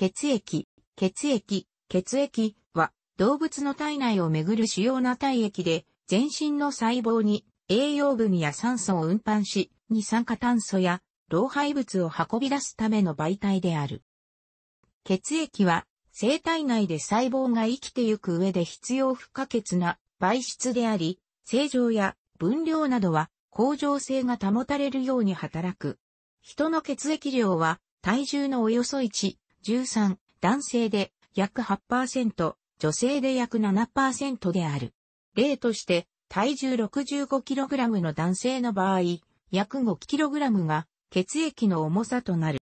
血液、血液、血液は動物の体内をめぐる主要な体液で全身の細胞に栄養分や酸素を運搬し、二酸化炭素や老廃物を運び出すための媒体である。血液は生体内で細胞が生きてゆく上で必要不可欠な媒質であり、正常や分量などは向上性が保たれるように働く。人の血液量は体重のおよそ1 13、男性で約8%、女性で約7%である。例として、体重 65kg の男性の場合、約 5kg が血液の重さとなる。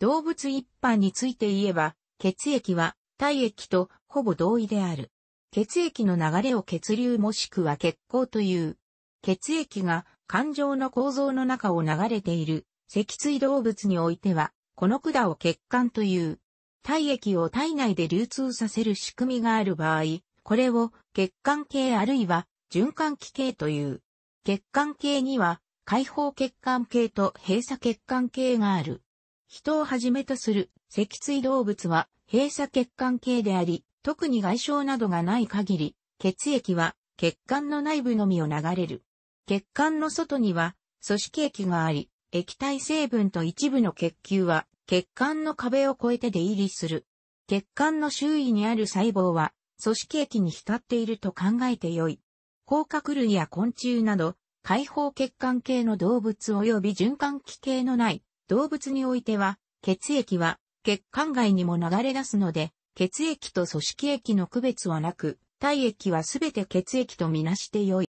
動物一般について言えば、血液は体液とほぼ同意である。血液の流れを血流もしくは血行という。血液が感情の構造の中を流れている脊椎動物においてはこの管を血管という。体液を体内で流通させる仕組みがある場合、これを血管系あるいは循環器系という。血管系には開放血管系と閉鎖血管系がある。人をはじめとする脊椎動物は閉鎖血管系であり、特に外傷などがない限り、血液は血管の内部のみを流れる。血管の外には組織液があり、液体成分と一部の血球は血管の壁を越えて出入りする。血管の周囲にある細胞は、組織液に浸っていると考えてよい。甲殻類や昆虫など、解放血管系の動物及び循環器系のない動物においては、血液は血管外にも流れ出すので、血液と組織液の区別はなく、体液はすべて血液とみなしてよい。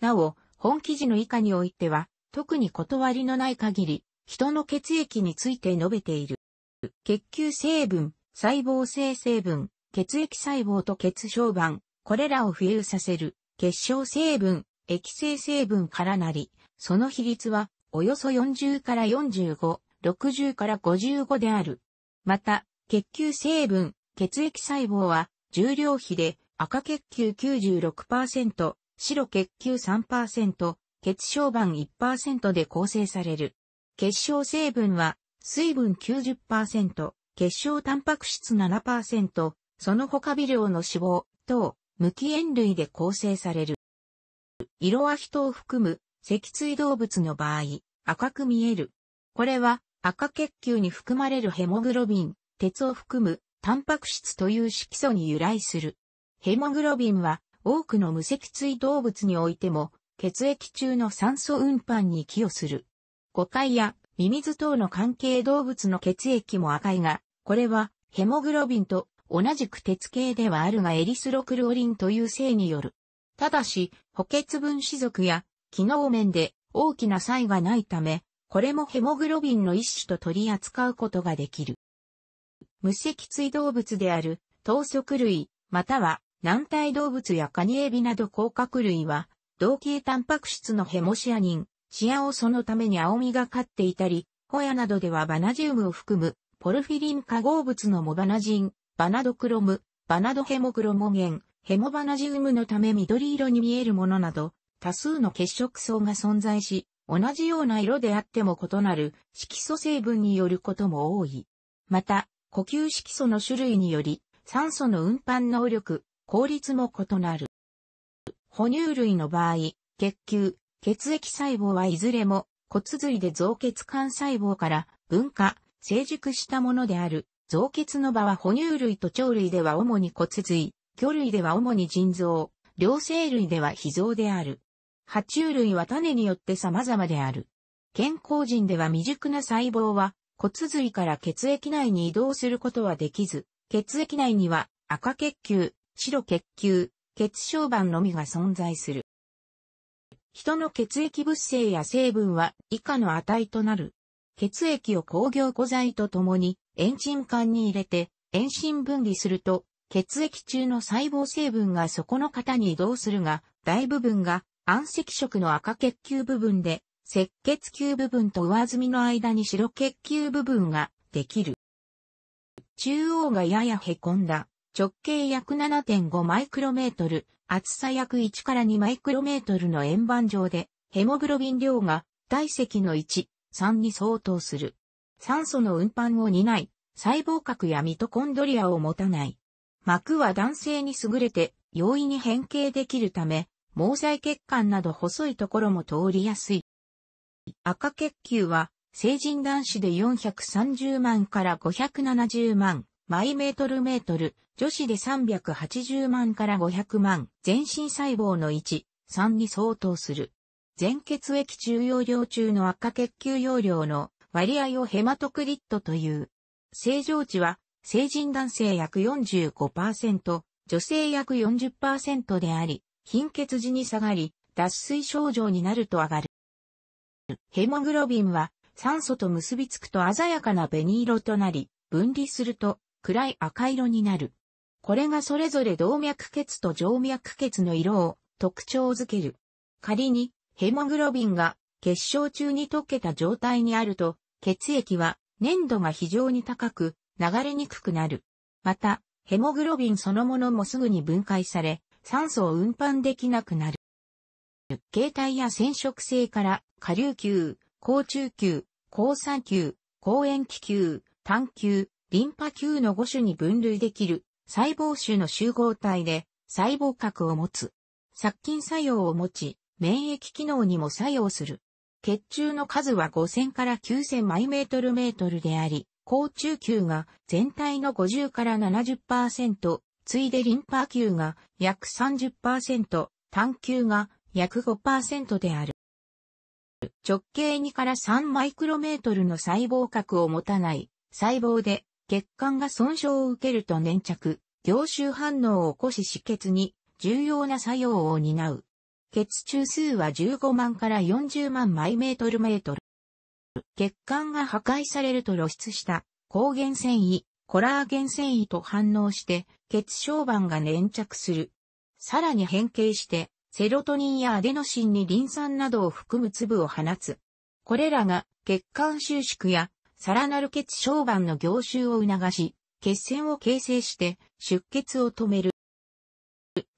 なお、本記事の以下においては、特に断りのない限り、人の血液について述べている。血球成分、細胞性成分、血液細胞と血小板、これらを浮遊させる結晶成分、液性成分からなり、その比率はおよそ40から45、60から55である。また、血球成分、血液細胞は重量比で赤血球96%、白血球3%、血小板1%で構成される。結晶成分は、水分90%、結晶タンパク質7%、その他微量の脂肪等、無機塩類で構成される。色は人を含む脊椎動物の場合、赤く見える。これは赤血球に含まれるヘモグロビン、鉄を含むタンパク質という色素に由来する。ヘモグロビンは多くの無脊椎動物においても血液中の酸素運搬に寄与する。誤解やミミズ等の関係動物の血液も赤いが、これはヘモグロビンと同じく鉄系ではあるがエリスロクルオリンという性による。ただし、補欠分子族や機能面で大きな差異がないため、これもヘモグロビンの一種と取り扱うことができる。無脊椎動物である、等足類、または軟体動物やカニエビなど甲殻類は、同型タンパク質のヘモシアニン、シアをそのために青みがかっていたり、ホヤなどではバナジウムを含む、ポルフィリン化合物のモバナジン、バナドクロム、バナドヘモクロモゲン、ヘモバナジウムのため緑色に見えるものなど、多数の結色層が存在し、同じような色であっても異なる色素成分によることも多い。また、呼吸色素の種類により、酸素の運搬能力、効率も異なる。哺乳類の場合、血球、血液細胞はいずれも骨髄で造血幹細胞から分化、成熟したものである。造血の場は哺乳類と鳥類では主に骨髄、魚類では主に腎臓、両生類では脾臓である。爬虫類は種によって様々である。健康人では未熟な細胞は骨髄から血液内に移動することはできず、血液内には赤血球、白血球、血小板のみが存在する。人の血液物性や成分は以下の値となる。血液を工業固剤とともに遠心管に入れて遠心分離すると血液中の細胞成分がそこの型に移動するが大部分が暗赤色の赤血球部分で赤血球部分と上積みの間に白血球部分ができる。中央がやや凹んだ直径約7.5マイクロメートル厚さ約1から2マイクロメートルの円盤状で、ヘモグロビン量が体積の1、3に相当する。酸素の運搬を担い、細胞核やミトコンドリアを持たない。膜は男性に優れて容易に変形できるため、毛細血管など細いところも通りやすい。赤血球は成人男子で430万から570万マイメートルメートル、女子で380万から500万、全身細胞の1、3に相当する。全血液中容量中の悪化血球容量の割合をヘマトクリットという。正常値は、成人男性約45%、女性約40%であり、貧血時に下がり、脱水症状になると上がる。ヘモグロビンは、酸素と結びつくと鮮やかな紅色となり、分離すると暗い赤色になる。これがそれぞれ動脈血と静脈血の色を特徴づける。仮に、ヘモグロビンが結晶中に溶けた状態にあると、血液は粘度が非常に高く流れにくくなる。また、ヘモグロビンそのものもすぐに分解され、酸素を運搬できなくなる。形態や染色性から下流球、高中球、高酸球、高塩気球、単球、リンパ球の5種に分類できる細胞種の集合体で細胞核を持つ。殺菌作用を持ち、免疫機能にも作用する。血中の数は5000から9000マイメートルメートルであり、高中球が全体の50から70%、ついでリンパ球が約30%、単球が約5%である。直径2から3マイクロメートルの細胞核を持たない細胞で血管が損傷を受けると粘着、凝集反応を起こし止血に重要な作用を担う。血中数は15万から40万マイメートルメートル。血管が破壊されると露出した抗原繊維、コラーゲン繊維と反応して血小板が粘着する。さらに変形してセロトニンやアデノシンにリン酸などを含む粒を放つ。これらが血管収縮やさらなる血小板の凝集を促し、血栓を形成して出血を止める。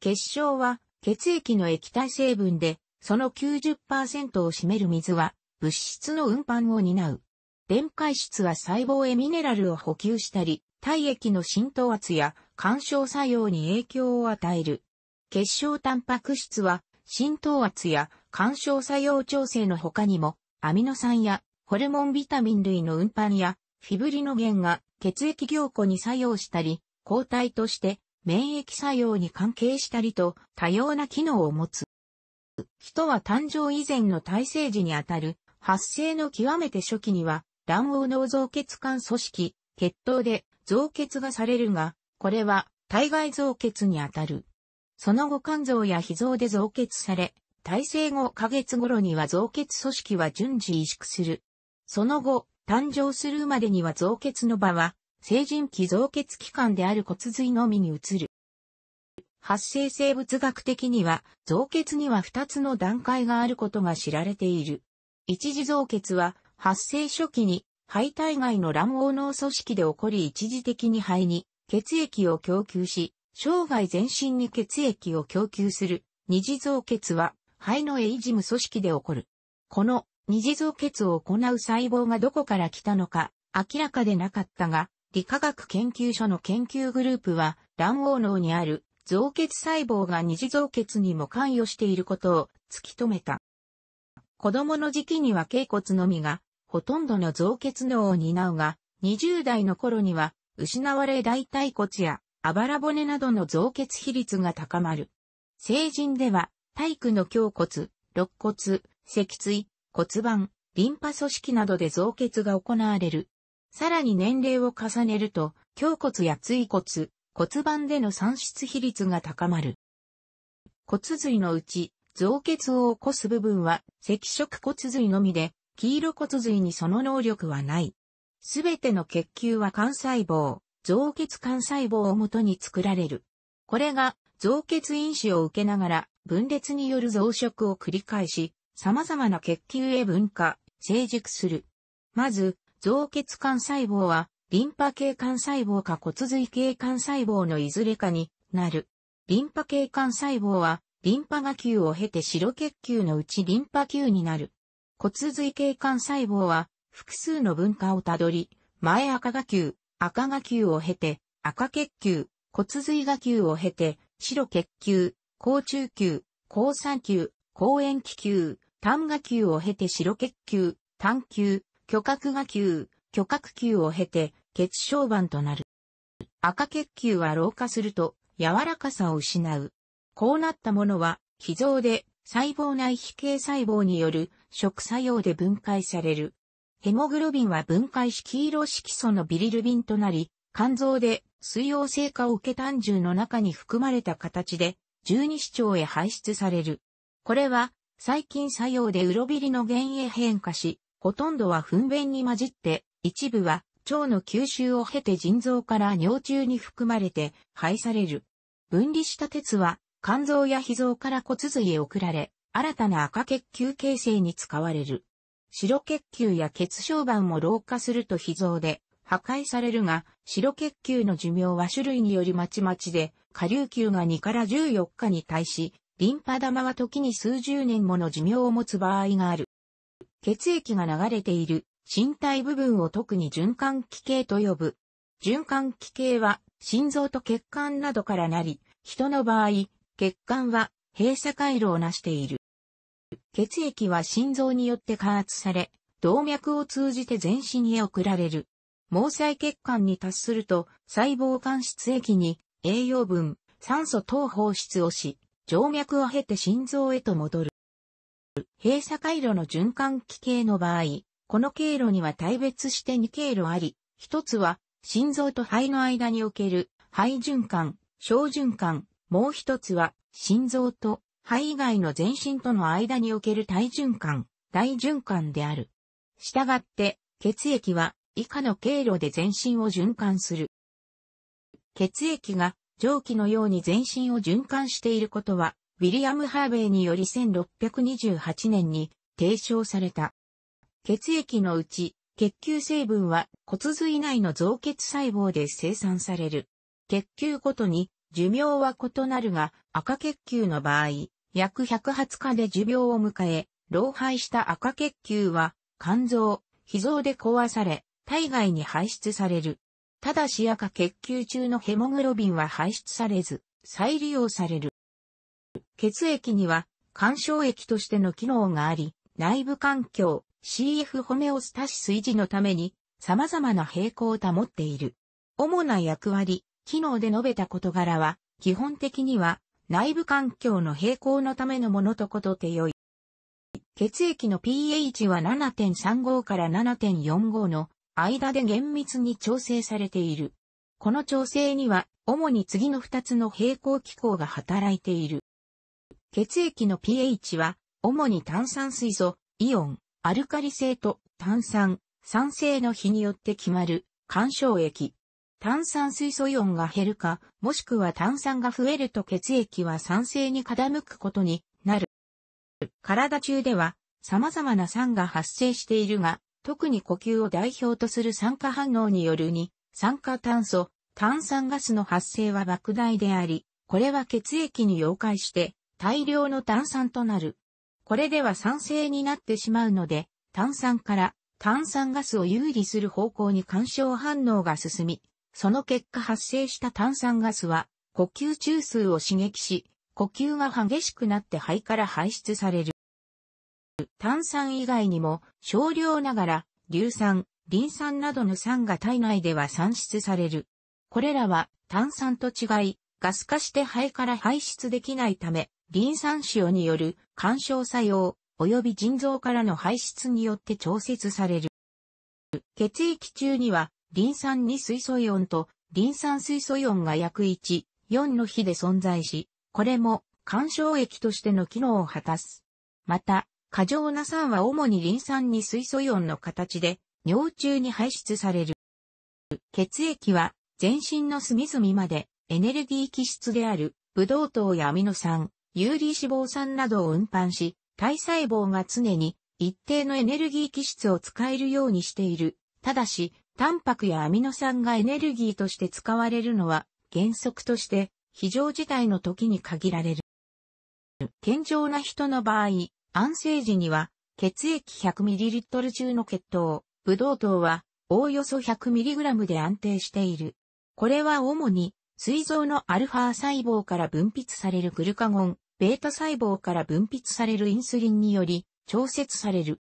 血小は血液の液体成分で、その90%を占める水は物質の運搬を担う。電解質は細胞へミネラルを補給したり、体液の浸透圧や干渉作用に影響を与える。結晶タンパク質は浸透圧や干渉作用調整の他にもアミノ酸やホルモンビタミン類の運搬や、フィブリノゲンが血液凝固に作用したり、抗体として免疫作用に関係したりと多様な機能を持つ。人は誕生以前の体制時にあたる発生の極めて初期には卵黄脳造血管組織、血糖で造血がされるが、これは体外造血にあたる。その後肝臓や脾臓で造血され、体制後下月頃には造血組織は順次萎縮する。その後、誕生するまでには造血の場は、成人期造血器官である骨髄のみに移る。発生生物学的には、造血には2つの段階があることが知られている。一次造血は、発生初期に、肺体外の卵黄脳組織で起こり一時的に肺に血液を供給し、生涯全身に血液を供給する。二次造血は肺のエイジム組織で起こる。この二次造血を行う細胞がどこから来たのか明らかでなかったが、理化学研究所の研究グループは卵黄脳にある造血細胞が二次造血にも関与していることを突き止めた。子供の時期には頸骨のみがほとんどの造血脳を担うが、20代の頃には失われ大腿骨やあばら骨などの造血比率が高まる。成人では体育の胸骨、肋骨、脊椎、骨盤、リンパ組織などで造血が行われる。さらに年齢を重ねると、胸骨や椎骨、骨盤での産出比率が高まる。骨髄のうち、造血を起こす部分は赤色骨髄のみで、黄色骨髄にその能力はない。すべての血球は幹細胞、造血幹細胞をもとに作られる。これが造血因子を受けながら分裂による増殖を繰り返し、様々な血球へ分化、成熟する。まず、造血幹細胞は、リンパ系幹細胞か骨髄系幹細胞のいずれかになる。リンパ系幹細胞は、リンパが球を経て白血球のうちリンパ球になる。骨髄系幹細胞は、複数の分化をたどり、前赤が球、赤が球を経て、赤血球、骨髄が球を経て、白血球、高中球、高酸球、高塩気球、単画球を経て白血球、単球、巨角画球、巨角球を経て血小板となる。赤血球は老化すると柔らかさを失う。こうなったものは脾臓で細胞内皮形細胞による食作用で分解される。ヘモグロビンは分解し黄色色素のビリルビンとなり、肝臓で水溶性化を受け単汁の中に含まれた形で十二指腸へ排出される。これは細菌作用でうろびりの原へ変化し、ほとんどは糞便に混じって、一部は腸の吸収を経て腎臓から尿中に含まれて排される。分離した鉄は肝臓や脾臓から骨髄へ送られ、新たな赤血球形成に使われる。白血球や血小板も老化すると脾臓で破壊されるが、白血球の寿命は種類によりまちまちで、下流球が2から14日に対し、リンパ玉は時に数十年もの寿命を持つ場合がある。血液が流れている身体部分を特に循環器系と呼ぶ。循環器系は心臓と血管などからなり、人の場合、血管は閉鎖回路を成している。血液は心臓によって加圧され、動脈を通じて全身へ送られる。毛細血管に達すると細胞間質液に栄養分、酸素等放出をし、静脈を経て心臓へと戻る。閉鎖回路の循環器系の場合、この経路には対別して2経路あり、一つは心臓と肺の間における肺循環、小循環、もう一つは心臓と肺以外の全身との間における体循環、大循環である。したがって、血液は以下の経路で全身を循環する。血液が蒸気のように全身を循環していることは、ウィリアム・ハーベイにより1628年に提唱された。血液のうち、血球成分は骨髄内の造血細胞で生産される。血球ごとに寿命は異なるが、赤血球の場合、約120日で寿命を迎え、老廃した赤血球は肝臓、脾臓で壊され、体外に排出される。ただし赤血球中のヘモグロビンは排出されず、再利用される。血液には、干渉液としての機能があり、内部環境、CF ホメオスタシス維持のために、様々な平行を保っている。主な役割、機能で述べた事柄は、基本的には、内部環境の平行のためのものとことてよい。血液の pH は7.35から7.45の間で厳密に調整されている。この調整には、主に次の2つの平行機構が働いている。血液の pH は、主に炭酸水素、イオン、アルカリ性と炭酸、酸性の比によって決まる、干渉液。炭酸水素イオンが減るか、もしくは炭酸が増えると血液は酸性に傾くことになる。体中では様々な酸が発生しているが、特に呼吸を代表とする酸化反応によるに、酸化炭素、炭酸ガスの発生は莫大であり、これは血液に溶解して大量の炭酸となる。これでは酸性になってしまうので、炭酸から炭酸ガスを有利する方向に干渉反応が進み、その結果発生した炭酸ガスは呼吸中枢を刺激し、呼吸が激しくなって肺から排出される。炭酸以外にも少量ながら硫酸、リン酸などの酸が体内では産出される。これらは炭酸と違い、ガス化して肺から排出できないため、リン酸塩による干渉作用及び腎臓からの排出によって調節される。血液中には、リン酸に水素イオンとリン酸水素イオンが約1、4の比で存在し、これも干渉液としての機能を果たす。また、過剰な酸は主にリン酸に水素イオンの形で尿中に排出される。血液は全身の隅々までエネルギー気質であるブドウ糖やアミノ酸、有利脂肪酸などを運搬し、体細胞が常に一定のエネルギー気質を使えるようにしている。ただし、タンパクやアミノ酸がエネルギーとして使われるのは原則として非常事態の時に限られる。健常な人の場合、安静時には、血液 100ml 中の血糖、ブドウ糖は、おおよそ 100mg で安定している。これは主に、膵臓のアルファ細胞から分泌されるグルカゴン、ベータ細胞から分泌されるインスリンにより、調節される。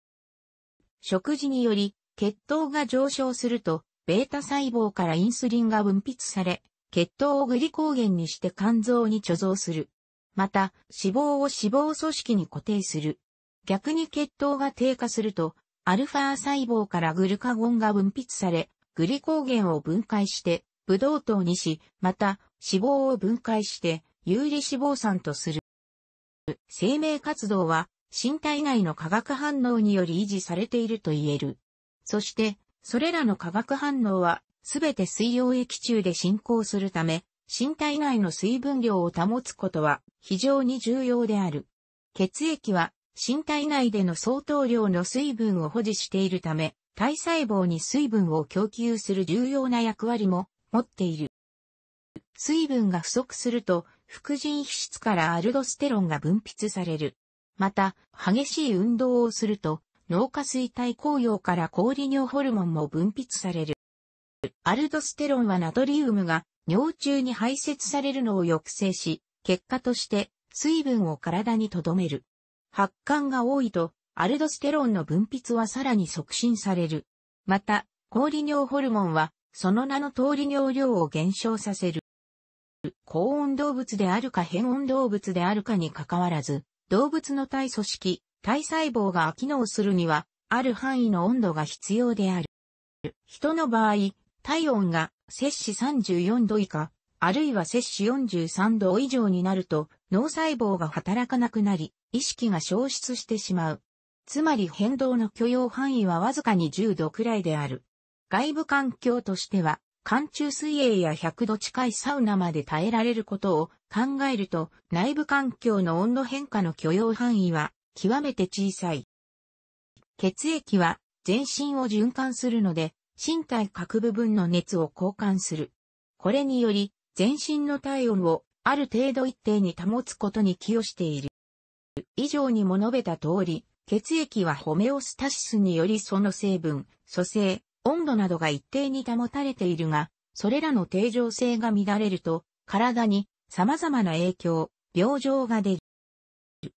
食事により、血糖が上昇すると、ベータ細胞からインスリンが分泌され、血糖をグリコーゲンにして肝臓に貯蔵する。また、脂肪を脂肪組織に固定する。逆に血糖が低下すると、アルファ細胞からグルカゴンが分泌され、グリコーゲンを分解して、ブドウ糖にし、また、脂肪を分解して、有利脂肪酸とする。生命活動は、身体内の化学反応により維持されていると言える。そして、それらの化学反応は、すべて水溶液中で進行するため、身体内の水分量を保つことは非常に重要である。血液は身体内での相当量の水分を保持しているため、体細胞に水分を供給する重要な役割も持っている。水分が不足すると、副腎皮質からアルドステロンが分泌される。また、激しい運動をすると、脳下垂体抗葉から氷尿ホルモンも分泌される。アルドステロンはナトリウムが尿中に排泄されるのを抑制し、結果として水分を体に留める。発汗が多いと、アルドステロンの分泌はさらに促進される。また、氷尿ホルモンは、その名の通り尿量を減少させる。高温動物であるか変温動物であるかにかかわらず、動物の体組織、体細胞が機能するには、ある範囲の温度が必要である。人の場合、体温が摂氏34度以下、あるいは摂氏43度以上になると、脳細胞が働かなくなり、意識が消失してしまう。つまり変動の許容範囲はわずかに10度くらいである。外部環境としては、寒中水泳や100度近いサウナまで耐えられることを考えると、内部環境の温度変化の許容範囲は極めて小さい。血液は全身を循環するので、身体各部分の熱を交換する。これにより、全身の体温をある程度一定に保つことに寄与している。以上にも述べた通り、血液はホメオスタシスによりその成分、組成、温度などが一定に保たれているが、それらの定常性が乱れると、体に様々な影響、病状が出る。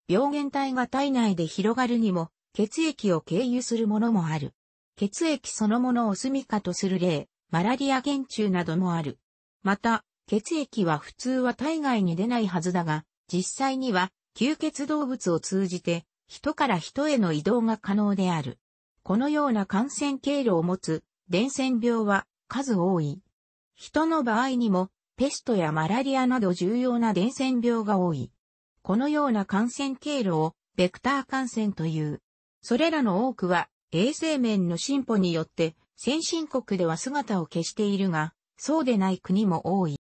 病原体が体内で広がるにも、血液を経由するものもある。血液そのものを住処とする例、マラリア原虫などもある。また、血液は普通は体外に出ないはずだが、実際には吸血動物を通じて、人から人への移動が可能である。このような感染経路を持つ伝染病は数多い。人の場合にも、ペストやマラリアなど重要な伝染病が多い。このような感染経路をベクター感染という。それらの多くは衛生面の進歩によって先進国では姿を消しているが、そうでない国も多い。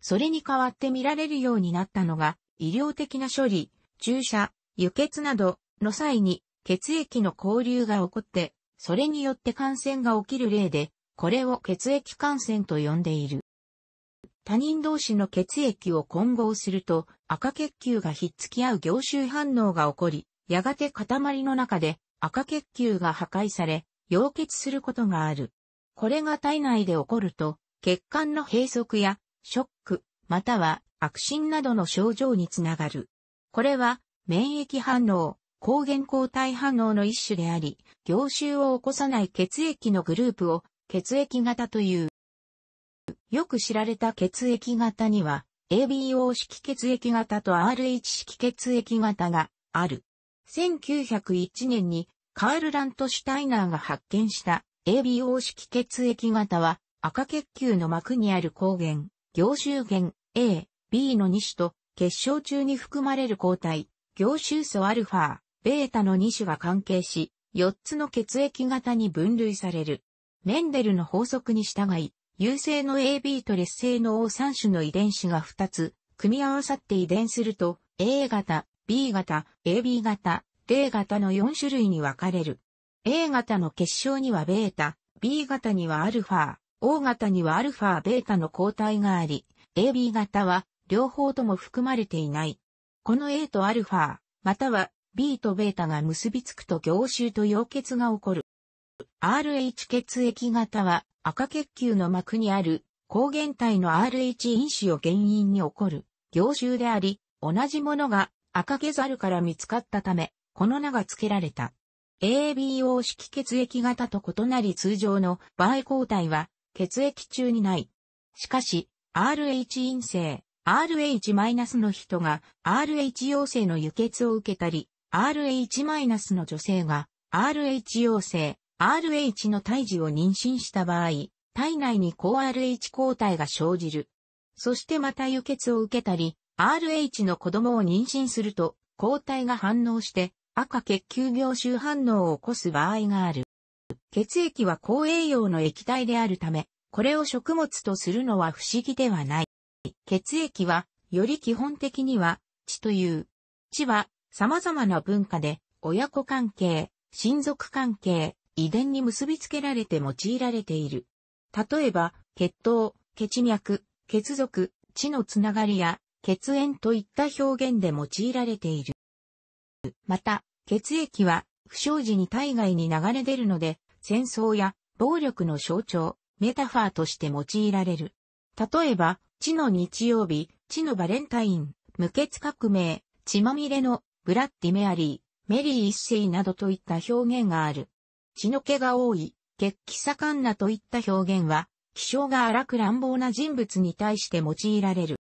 それに代わって見られるようになったのが、医療的な処理、注射、輸血などの際に血液の交流が起こって、それによって感染が起きる例で、これを血液感染と呼んでいる。他人同士の血液を混合すると赤血球がひっつき合う凝集反応が起こり、やがて塊の中で赤血球が破壊され、溶血することがある。これが体内で起こると、血管の閉塞や、ショック、または悪心などの症状につながる。これは、免疫反応、抗原抗体反応の一種であり、凝集を起こさない血液のグループを血液型という。よく知られた血液型には、ABO 式血液型と RH 式血液型がある。1901年にカール・ラントシュタイナーが発見した ABO 式血液型は赤血球の膜にある抗原、凝集源 A、B の2種と結晶中に含まれる抗体、凝集素アルファ、ベータの2種が関係し、4つの血液型に分類される。メンデルの法則に従い、優勢の AB と劣性の O3 種の遺伝子が2つ、組み合わさって遺伝すると、A 型、B 型、AB 型、D 型の4種類に分かれる。A 型の結晶にはベータ、B 型にはアルファ、O 型にはアルファ、ベータの抗体があり、AB 型は両方とも含まれていない。この A とアルファ、または B とベータが結びつくと凝集と溶血が起こる。RH 血液型は赤血球の膜にある抗原体の RH 因子を原因に起こる凝集であり、同じものが赤毛猿から見つかったため、この名が付けられた。ABO 式血液型と異なり通常の場合抗体は血液中にない。しかし、RH 陰性、RH- マイナスの人が RH 陽性の輸血を受けたり、RH- マイナスの女性が RH 陽性、RH の胎児を妊娠した場合、体内に抗 RH 抗体が生じる。そしてまた輸血を受けたり、RH の子供を妊娠すると、抗体が反応して、赤血球病臭反応を起こす場合がある。血液は高栄養の液体であるため、これを食物とするのは不思議ではない。血液は、より基本的には、血という。血は、様々な文化で、親子関係、親族関係、遺伝に結びつけられて用いられている。例えば、血統、血脈、血族、血のつながりや、血縁といった表現で用いられている。また、血液は不祥事に体外に流れ出るので、戦争や暴力の象徴、メタファーとして用いられる。例えば、地の日曜日、地のバレンタイン、無血革命、血まみれのブラッディメアリー、メリー一世などといった表現がある。血の気が多い、血気盛んなといった表現は、気性が荒く乱暴な人物に対して用いられる。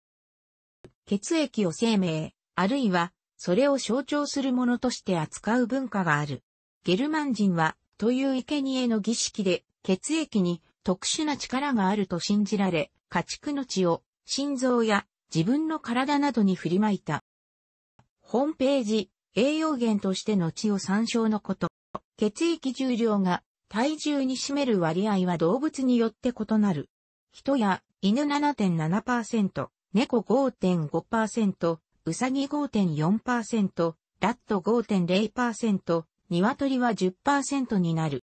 血液を生命、あるいは、それを象徴するものとして扱う文化がある。ゲルマン人は、という生贄の儀式で、血液に特殊な力があると信じられ、家畜の血を心臓や自分の体などに振りまいた。ホームページ、栄養源としての血を参照のこと。血液重量が体重に占める割合は動物によって異なる。人や犬7.7%、猫5.5%、うさぎ5.4%、ラット5.0%、鶏は10%になる。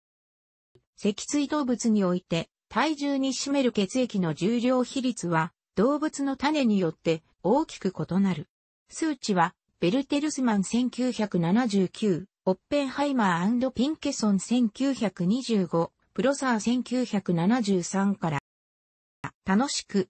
脊椎動物において、体重に占める血液の重量比率は、動物の種によって大きく異なる。数値は、ベルテルスマン1979、オッペンハイマーピンケソン1925、プロサー1973から、楽しく、